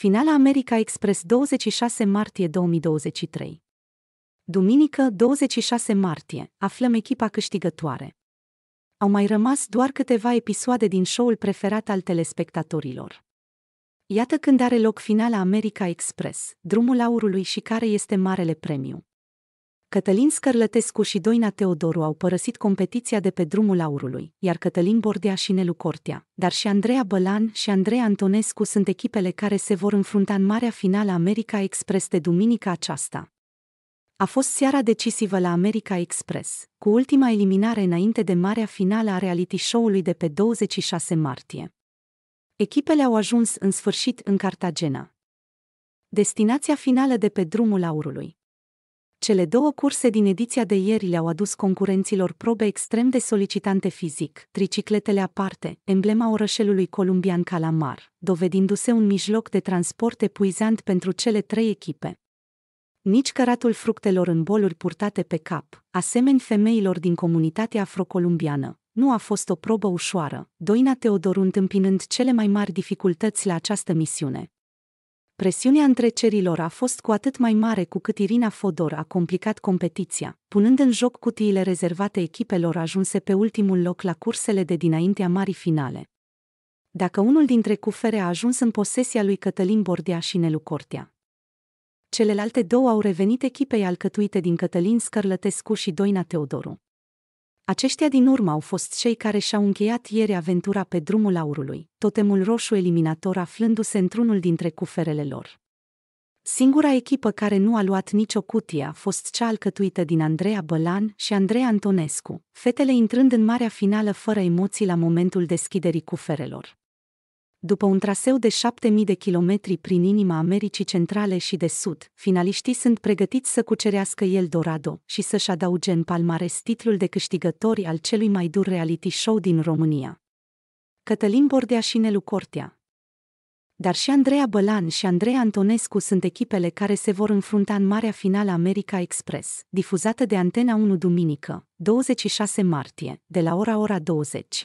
Finala America Express 26 martie 2023 Duminică 26 martie, aflăm echipa câștigătoare. Au mai rămas doar câteva episoade din show-ul preferat al telespectatorilor. Iată când are loc finala America Express, drumul aurului și care este marele premiu. Cătălin Scărlătescu și Doina Teodoru au părăsit competiția de pe drumul aurului, iar Cătălin Bordea și Nelu Cortea, dar și Andreea Bălan și Andreea Antonescu sunt echipele care se vor înfrunta în marea finală America Express de duminica aceasta. A fost seara decisivă la America Express, cu ultima eliminare înainte de marea finală a reality show-ului de pe 26 martie. Echipele au ajuns în sfârșit în Cartagena. Destinația finală de pe drumul aurului, cele două curse din ediția de ieri le-au adus concurenților probe extrem de solicitante fizic, tricicletele aparte, emblema orășelului columbian Calamar, dovedindu-se un mijloc de transport epuizant pentru cele trei echipe. Nici căratul fructelor în boluri purtate pe cap, asemeni femeilor din comunitatea afrocolumbiană, nu a fost o probă ușoară, Doina Teodoru întâmpinând cele mai mari dificultăți la această misiune. Presiunea întrecerilor a fost cu atât mai mare cu cât Irina Fodor a complicat competiția, punând în joc cutiile rezervate echipelor ajunse pe ultimul loc la cursele de dinaintea marii finale. Dacă unul dintre cufere a ajuns în posesia lui Cătălin Bordea și Nelu Cortea. Celelalte două au revenit echipei alcătuite din Cătălin Scărlătescu și Doina Teodoru. Aceștia din urmă au fost cei care și-au încheiat ieri aventura pe drumul aurului, totemul roșu eliminator aflându-se într-unul dintre cuferele lor. Singura echipă care nu a luat nicio cutie a fost cea alcătuită din Andreea Bălan și Andreea Antonescu, fetele intrând în marea finală fără emoții la momentul deschiderii cuferelor. După un traseu de 7000 de kilometri prin inima Americii Centrale și de Sud, finaliștii sunt pregătiți să cucerească El Dorado și să-și adauge în palmares titlul de câștigători al celui mai dur reality show din România. Cătălin Bordea și Nelu Cortea dar și Andreea Bălan și Andrei Antonescu sunt echipele care se vor înfrunta în marea finală America Express, difuzată de Antena 1 duminică, 26 martie, de la ora ora 20.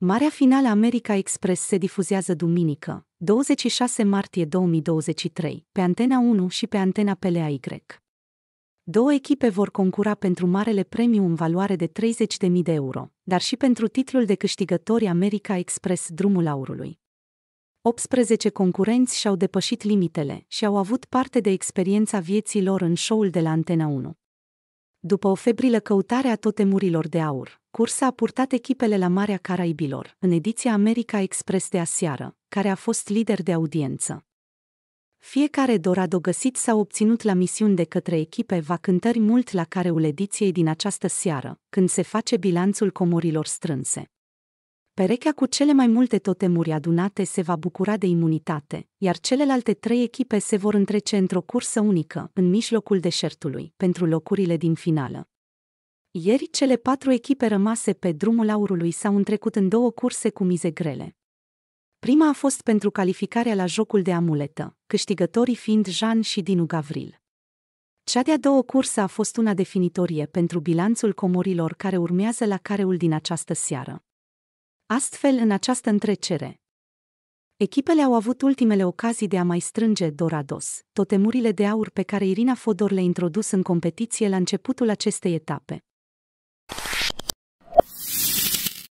Marea finală America Express se difuzează duminică, 26 martie 2023, pe Antena 1 și pe Antena PLAY. Două echipe vor concura pentru Marele Premiu în valoare de 30.000 de euro, dar și pentru titlul de câștigători America Express Drumul Aurului. 18 concurenți și-au depășit limitele și au avut parte de experiența vieții lor în show-ul de la Antena 1. După o febrilă căutare a totemurilor de aur, cursă a purtat echipele la Marea Caraibilor, în ediția America Express de aseară, care a fost lider de audiență. Fiecare dor găsit sau obținut la misiuni de către echipe va cântări mult la careul ediției din această seară, când se face bilanțul comorilor strânse. Perechea cu cele mai multe totemuri adunate se va bucura de imunitate, iar celelalte trei echipe se vor întrece într-o cursă unică, în mijlocul deșertului, pentru locurile din finală. Ieri cele patru echipe rămase pe drumul aurului s-au întrecut în două curse cu mize grele. Prima a fost pentru calificarea la jocul de amuletă, câștigătorii fiind Jean și Dinu Gavril. Cea de-a doua cursă a fost una definitorie pentru bilanțul comorilor care urmează la careul din această seară. Astfel, în această întrecere, echipele au avut ultimele ocazii de a mai strânge Dorados, totemurile de aur pe care Irina Fodor le introdus în competiție la începutul acestei etape.